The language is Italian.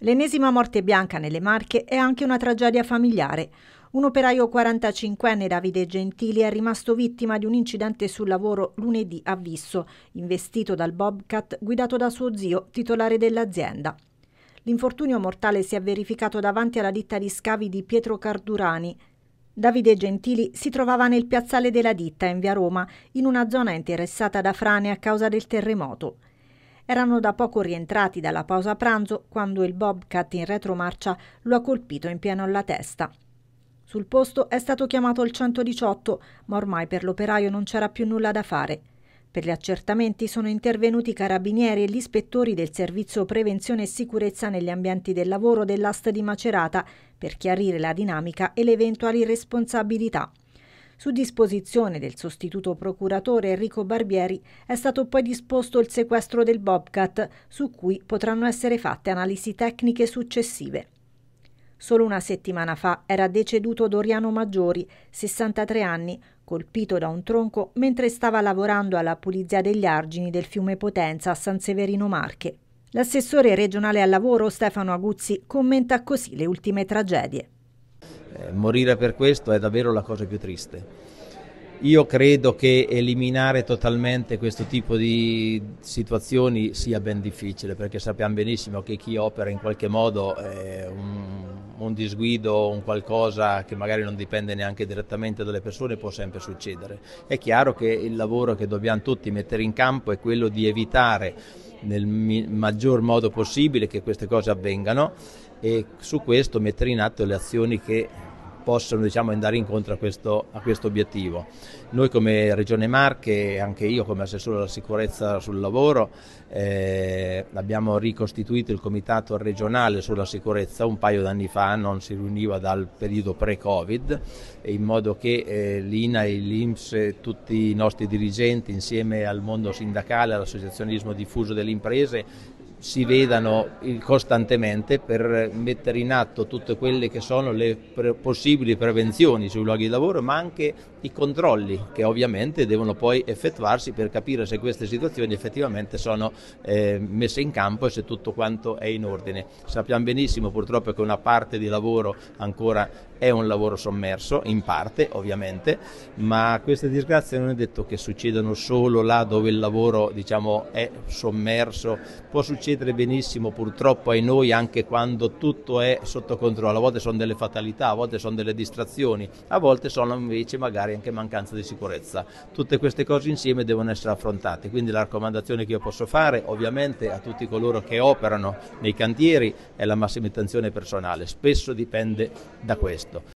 L'ennesima morte bianca nelle Marche è anche una tragedia familiare. Un operaio 45enne Davide Gentili è rimasto vittima di un incidente sul lavoro lunedì a Visso, investito dal Bobcat guidato da suo zio, titolare dell'azienda. L'infortunio mortale si è verificato davanti alla ditta di scavi di Pietro Cardurani. Davide Gentili si trovava nel piazzale della ditta in via Roma, in una zona interessata da frane a causa del terremoto. Erano da poco rientrati dalla pausa pranzo quando il Bobcat in retromarcia lo ha colpito in pieno alla testa. Sul posto è stato chiamato il 118, ma ormai per l'operaio non c'era più nulla da fare. Per gli accertamenti sono intervenuti i carabinieri e gli ispettori del Servizio Prevenzione e Sicurezza negli ambienti del lavoro dell'asta di Macerata per chiarire la dinamica e le eventuali responsabilità. Su disposizione del sostituto procuratore Enrico Barbieri è stato poi disposto il sequestro del Bobcat, su cui potranno essere fatte analisi tecniche successive. Solo una settimana fa era deceduto Doriano Maggiori, 63 anni, colpito da un tronco mentre stava lavorando alla pulizia degli argini del fiume Potenza a San Severino Marche. L'assessore regionale al lavoro Stefano Aguzzi commenta così le ultime tragedie. Eh, morire per questo è davvero la cosa più triste. Io credo che eliminare totalmente questo tipo di situazioni sia ben difficile perché sappiamo benissimo che chi opera in qualche modo è un, un disguido, un qualcosa che magari non dipende neanche direttamente dalle persone può sempre succedere. È chiaro che il lavoro che dobbiamo tutti mettere in campo è quello di evitare nel maggior modo possibile che queste cose avvengano e su questo mettere in atto le azioni che possano diciamo, andare incontro a questo, a questo, obiettivo. Noi come Regione Marche e anche io come assessore alla sicurezza sul lavoro eh, abbiamo ricostituito il comitato regionale sulla sicurezza un paio d'anni fa, non si riuniva dal periodo pre-Covid, in modo che eh, l'INA e l'INPS e tutti i nostri dirigenti insieme al mondo sindacale, all'associazionismo diffuso delle imprese si vedano costantemente per mettere in atto tutte quelle che sono le pre- possibili prevenzioni sui luoghi di lavoro, ma anche i controlli che ovviamente devono poi effettuarsi per capire se queste situazioni effettivamente sono eh, messe in campo e se tutto quanto è in ordine. Sappiamo benissimo purtroppo che una parte di lavoro ancora è un lavoro sommerso, in parte ovviamente, ma queste disgrazie non è detto che succedano solo là dove il lavoro diciamo, è sommerso, può succedere succedere benissimo purtroppo ai noi anche quando tutto è sotto controllo, a volte sono delle fatalità, a volte sono delle distrazioni, a volte sono invece magari anche mancanza di sicurezza. Tutte queste cose insieme devono essere affrontate, quindi la raccomandazione che io posso fare ovviamente a tutti coloro che operano nei cantieri è la massima attenzione personale, spesso dipende da questo.